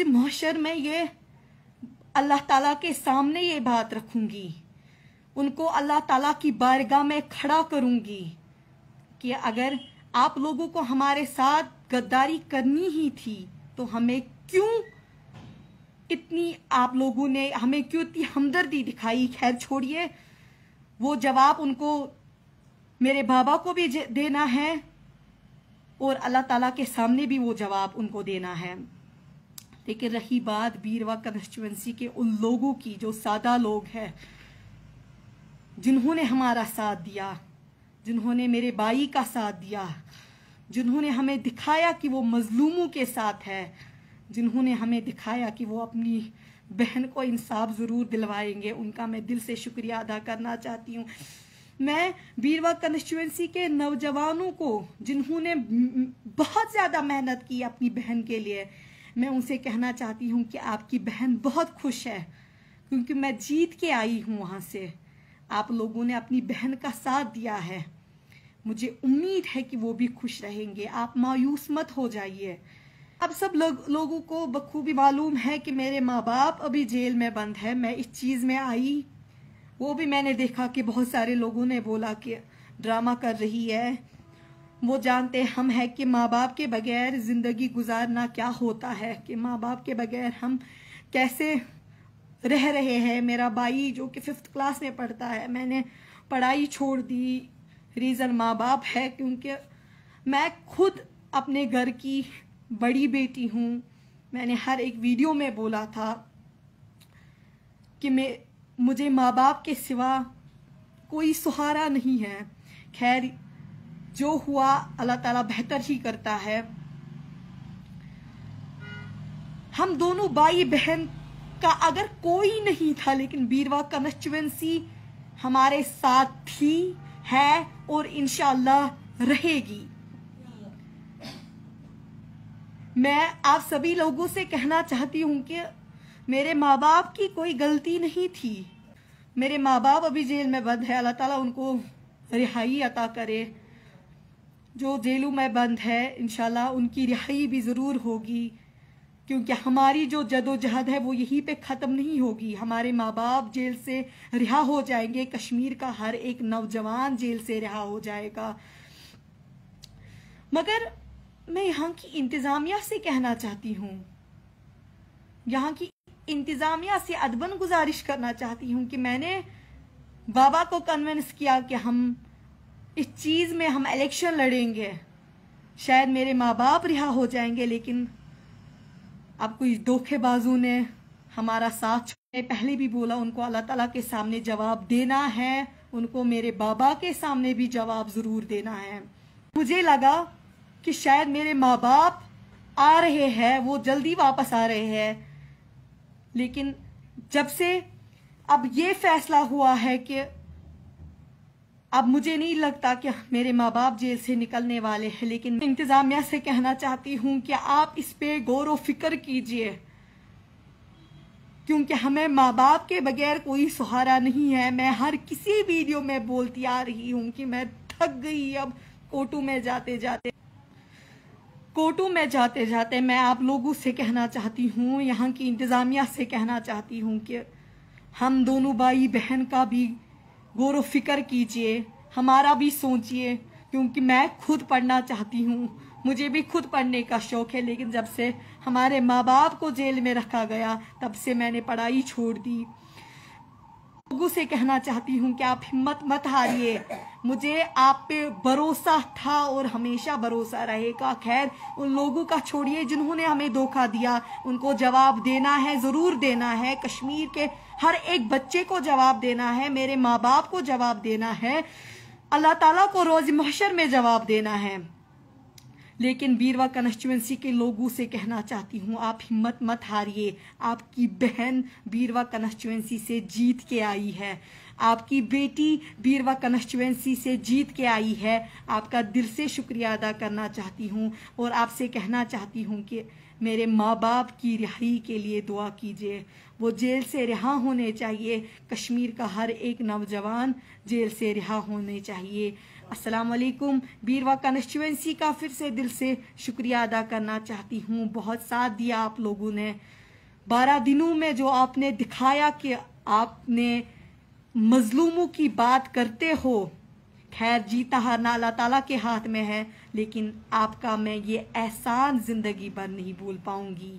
रोज महशर में ये अल्लाह ताला के सामने ये बात रखूंगी उनको अल्लाह ताला की बारगाह में खड़ा करूंगी कि अगर आप लोगों को हमारे साथ गद्दारी करनी ही थी तो हमें क्यों इतनी आप लोगों ने हमें क्यों इतनी हमदर्दी दिखाई खैर छोड़िए वो जवाब उनको मेरे बाबा को भी देना है और अल्लाह ताला के सामने भी वो जवाब उनको देना है लेकिन रही बात बीरवा कंस्टिट्यूंसी के उन लोगों की जो सादा लोग हैं जिन्होंने हमारा साथ दिया जिन्होंने मेरे भाई का साथ दिया जिन्होंने हमें दिखाया कि वो मजलूमों के साथ है जिन्होंने हमें दिखाया कि वो अपनी बहन को इंसाफ ज़रूर दिलवाएंगे उनका मैं दिल से शुक्रिया अदा करना चाहती हूँ मैं बीरवा कंस्टिट्युएंसी के नौजवानों को जिन्होंने बहुत ज़्यादा मेहनत की अपनी बहन के लिए मैं उनसे कहना चाहती हूँ कि आपकी बहन बहुत खुश है क्योंकि मैं जीत के आई हूँ वहाँ से आप लोगों ने अपनी बहन का साथ दिया है मुझे उम्मीद है कि वो भी खुश रहेंगे आप मायूस मत हो जाइए अब सब लोग लोगों को बखूबी मालूम है कि मेरे माँ बाप अभी जेल में बंद है मैं इस चीज़ में आई वो भी मैंने देखा कि बहुत सारे लोगों ने बोला कि ड्रामा कर रही है वो जानते हम है कि माँ बाप के बगैर ज़िंदगी गुजारना क्या होता है कि माँ बाप के बगैर हम कैसे रह रहे हैं मेरा भाई जो कि फिफ्थ क्लास में पढ़ता है मैंने पढ़ाई छोड़ दी रीज़न माँ बाप है क्योंकि मैं खुद अपने घर की बड़ी बेटी हूँ मैंने हर एक वीडियो में बोला था कि मैं मुझे माँ बाप के सिवा कोई सहारा नहीं है खैर जो हुआ अल्लाह ताला बेहतर ही करता है हम दोनों भाई बहन का अगर कोई नहीं था लेकिन बीरवा कंस्टिट्युएंसी हमारे साथ थी है और इनशाला रहेगी मैं आप सभी लोगों से कहना चाहती हूँ कि मेरे माँ बाप की कोई गलती नहीं थी मेरे माँ बाप अभी जेल में बंद है अल्लाह ताला उनको रिहाई अता करे जो जेलों में बंद है इनशाला उनकी रिहाई भी ज़रूर होगी क्योंकि हमारी जो जदोजहद है वो यहीं पे ख़त्म नहीं होगी हमारे माँ बाप जेल से रिहा हो जाएंगे कश्मीर का हर एक नौजवान जेल से रिहा हो जाएगा मगर मैं यहाँ की इंतज़ामिया से कहना चाहती हूँ यहाँ की इंतज़ामिया से अदबन गुजारिश करना चाहती हूँ कि मैंने बाबा को कन्विंस किया कि हम इस चीज़ में हम इलेक्शन लड़ेंगे शायद मेरे माँ बाप रिहा हो जाएंगे लेकिन अब कोई धोखेबाजू ने हमारा साथ छोड़ने पहले भी बोला उनको अल्लाह तला के सामने जवाब देना है उनको मेरे बाबा के सामने भी जवाब ज़रूर देना है मुझे लगा कि शायद मेरे माँ बाप आ रहे हैं वो जल्दी वापस आ रहे हैं लेकिन जब से अब ये फैसला हुआ है कि अब मुझे नहीं लगता कि मेरे माँ बाप जेल से निकलने वाले हैं लेकिन इंतजामिया से कहना चाहती हूँ कि आप इस पे गौर फिक्र कीजिए क्योंकि हमें माँ बाप के बगैर कोई सहारा नहीं है मैं हर किसी वीडियो में बोलती आ रही हूँ कि मैं थक गई अब कोटू में जाते जाते कोटू में जाते जाते मैं आप लोगों से कहना चाहती हूँ यहाँ की इंतज़ामिया से कहना चाहती हूँ कि हम दोनों भाई बहन का भी गौर फिक्र कीजिए हमारा भी सोचिए क्योंकि मैं खुद पढ़ना चाहती हूँ मुझे भी खुद पढ़ने का शौक है लेकिन जब से हमारे माँ बाप को जेल में रखा गया तब से मैंने पढ़ाई छोड़ दी लोगों से कहना चाहती हूँ कि आप हिम्मत मत हारिए मुझे आप पे भरोसा था और हमेशा भरोसा रहेगा खैर उन लोगों का छोड़िए जिन्होंने हमें धोखा दिया उनको जवाब देना है जरूर देना है कश्मीर के हर एक बच्चे को जवाब देना है मेरे माँ बाप को जवाब देना है अल्लाह ताला को रोज महशर में जवाब देना है लेकिन बीरवा कंस्टिट्युएंसी के लोगों से कहना चाहती हूँ आप हिम्मत मत हारिए आपकी बहन बीरवा कंस्टिट्युएंसी से जीत के आई है आपकी बेटी बीरवा कंस्टिट्युएंसी से जीत के आई है आपका दिल से शुक्रिया अदा करना चाहती हूँ और आपसे कहना चाहती हूँ कि मेरे माँ बाप की रिहाई के लिए दुआ कीजिए वो जेल से रिहा होने चाहिए कश्मीर का हर एक नौजवान जेल से रिहा होने चाहिए असलकुम बीरवा कॉन्स्टिट्यूंसी का फिर से दिल से शुक्रिया अदा करना चाहती हूँ बहुत साथ दिया आप लोगों ने बारह दिनों में जो आपने दिखाया कि आपने मजलूमों की बात करते हो खैर जीता हारना अल्लाह ताला के हाथ में है लेकिन आपका मैं ये एहसान जिंदगी भर नहीं भूल पाऊंगी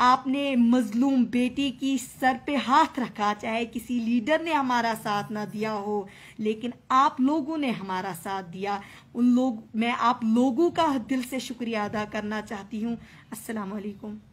आपने मजलूम बेटी की सर पे हाथ रखा चाहे किसी लीडर ने हमारा साथ ना दिया हो लेकिन आप लोगों ने हमारा साथ दिया उन लोग मैं आप लोगों का दिल से शुक्रिया अदा करना चाहती हूँ असलकम